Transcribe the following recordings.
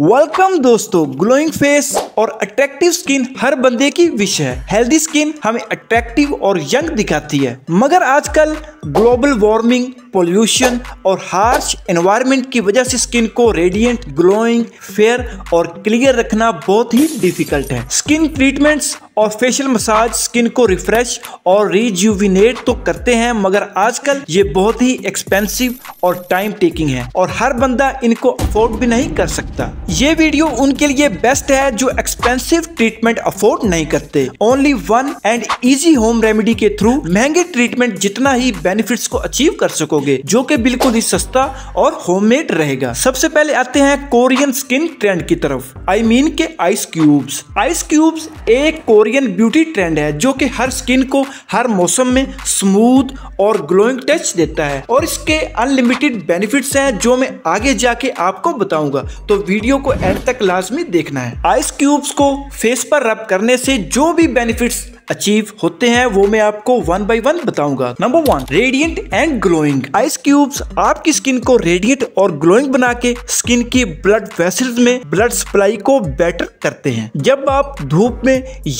welcome दोस्तों glowing face और attractive skin हर बंदे की विश है हेल्दी स्किन हमें अट्रैक्टिव और यंग दिखाती है मगर आजकल ग्लोबल वार्मिंग पोल्यूशन और हार्श एनवायरनमेंट की वजह से स्किन को रेडिएंट ग्लोइंग फेयर और क्लियर रखना बहुत ही डिफिकल्ट है स्किन ट्रीटमेंट्स और फेशियल मसाज स्किन को रिफ्रेश और रिज्यूविनेट तो करते हैं मगर आजकल ये बहुत ही एक्सपेंसिव और टाइम टेकिंग है और हर बंदा इनको अफोर्ड भी नहीं कर सकता ये वीडियो उनके लिए बेस्ट है जो एक्सपेंसिव ट्रीटमेंट अफोर्ड नहीं करते only one and easy home remedy के थ्रू महंगे ट्रीटमेंट जितना ही बेनिफिट को अचीव कर सकोगे जो की बिल्कुल ही सस्ता और होम रहेगा सबसे पहले आते हैं कोरियन स्किन ट्रेंड की तरफ आई I मीन mean के आइस क्यूब्स आइस क्यूब्स एक कोरियन ब्यूटी ट्रेंड है जो कि हर स्किन को हर मौसम में स्मूथ और ग्लोइंग टच देता है और इसके अनलिमिटेड बेनिफिट्स हैं जो मैं आगे जाके आपको बताऊंगा तो वीडियो को एंड तक लाजमी देखना है आइस क्यूब्स को फेस पर रब करने से जो भी बेनिफिट्स अचीव होते हैं वो मैं आपको वन बाई वन बताऊंगा number one radiant and glowing ice cubes आपकी स्किन को रेडियंट और ग्लोइंग बना के स्किन की ब्लड वेसल्स में ब्लड सप्लाई को बेटर करते हैं जब आप धूप में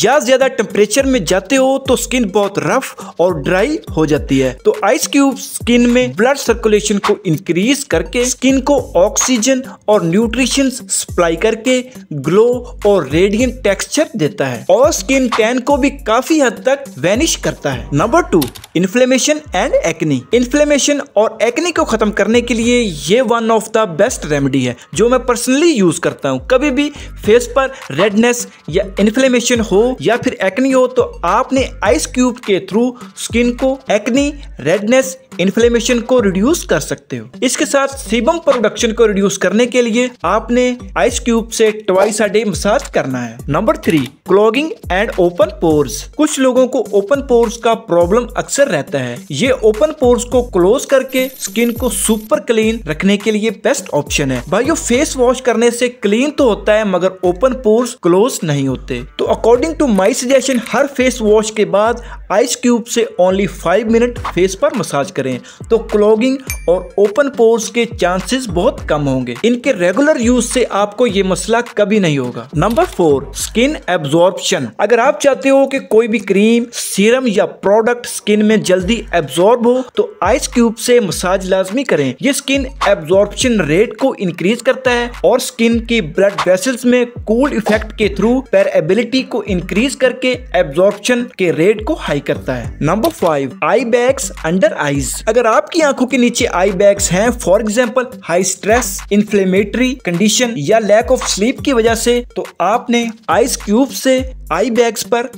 या ज्यादा टेम्परेचर में जाते हो तो स्किन बहुत रफ और ड्राई हो जाती है तो आइस क्यूब स्किन में ब्लड सर्कुलेशन को इंक्रीज करके स्किन को ऑक्सीजन और न्यूट्रिशन सप्लाई करके ग्लो और रेडियंट टेक्सचर देता है और स्किन टैन को भी कम काफी हद तक वैनिश करता है number two inflammation and acne inflammation और एक्नी को खत्म करने के लिए ये one of the best remedy है जो मैं पर्सनली यूज करता हूँ कभी भी फेस पर रेडनेस या इन्फ्लेमेशन हो या फिर एक्नी हो तो आपने आइस क्यूब के थ्रू स्किन को एक्नी रेडनेस इन्फ्लेमेशन को रिड्यूस कर सकते हो इसके साथ सीबम प्रोडक्शन को रिड्यूस करने के लिए आपने आइस क्यूब से ट्वाइस अ डे मसाज करना है number three clogging and open pores कुछ लोगों को ओपन पोर्स का प्रॉब्लम अक्सर रहता है ये ओपन पोर्स को क्लोज करके स्किन को सुपर क्लीन रखने के लिए बेस्ट ऑप्शन है भाइयों फेस वॉश करने से क्लीन तो होता है मगर ओपन पोर्स क्लोज नहीं होते तो अकॉर्डिंग टू माई सजेशन हर फेस वॉश के बाद आइस क्यूब से ओनली फाइव मिनट फेस पर मसाज करें तो क्लोगिंग और ओपन पोर्स के चांसेस बहुत कम होंगे इनके रेगुलर यूज से आपको ये मसला कभी नहीं होगा नंबर फोर स्किन एब्जॉर्बन अगर आप चाहते हो कि कोई भी क्रीम सीरम या प्रोडक्ट स्किन में जल्दी एब्जॉर्ब हो तो आइस क्यूब से मसाज लाजमी करें ये स्किन एब्जॉर्बन रेट को इंक्रीज करता है और स्किन की ब्लड वेसल्स में कूल इफेक्ट के थ्रू पेरेबिलिटी को इंक्रीज करके एब्जॉर्बन के रेट को हाई करता है number five eye bags under eyes अगर आपकी आंखों के नीचे आई बैग्स हैं for example high stress inflammatory condition या लैक ऑफ स्लीप की वजह से तो आपने आइस क्यूब से आई बैग्स पर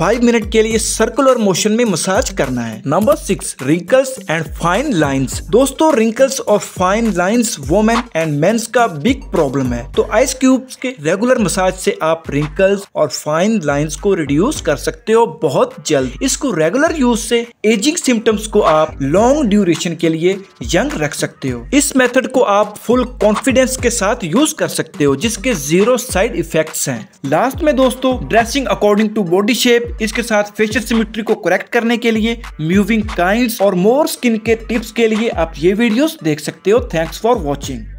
5 मिनट के लिए सर्कुलर मोशन में मसाज करना है number six wrinkles and fine lines दोस्तों रिंकल्स और fine lines women and mens का बिग प्रॉब्लम है तो आइस क्यूब्स के रेगुलर मसाज से आप रिंकल्स और फाइन लाइंस को रिड्यूस कर सकते हो बहुत जल्द इसको रेगुलर यूज से एजिंग सिम्टम्स को आप लॉन्ग ड्यूरेशन के लिए यंग रख सकते हो इस मेथड को आप फुल कॉन्फिडेंस के साथ यूज कर सकते हो जिसके जीरो साइड इफेक्ट है लास्ट में दोस्तों dressing matching according to body shape इसके साथ फेशियल सिमिट्री को करेक्ट करने के लिए मूविंग काइंड और मोर स्किन के टिप्स के लिए आप ये वीडियोस देख सकते हो थैंक्स फॉर वॉचिंग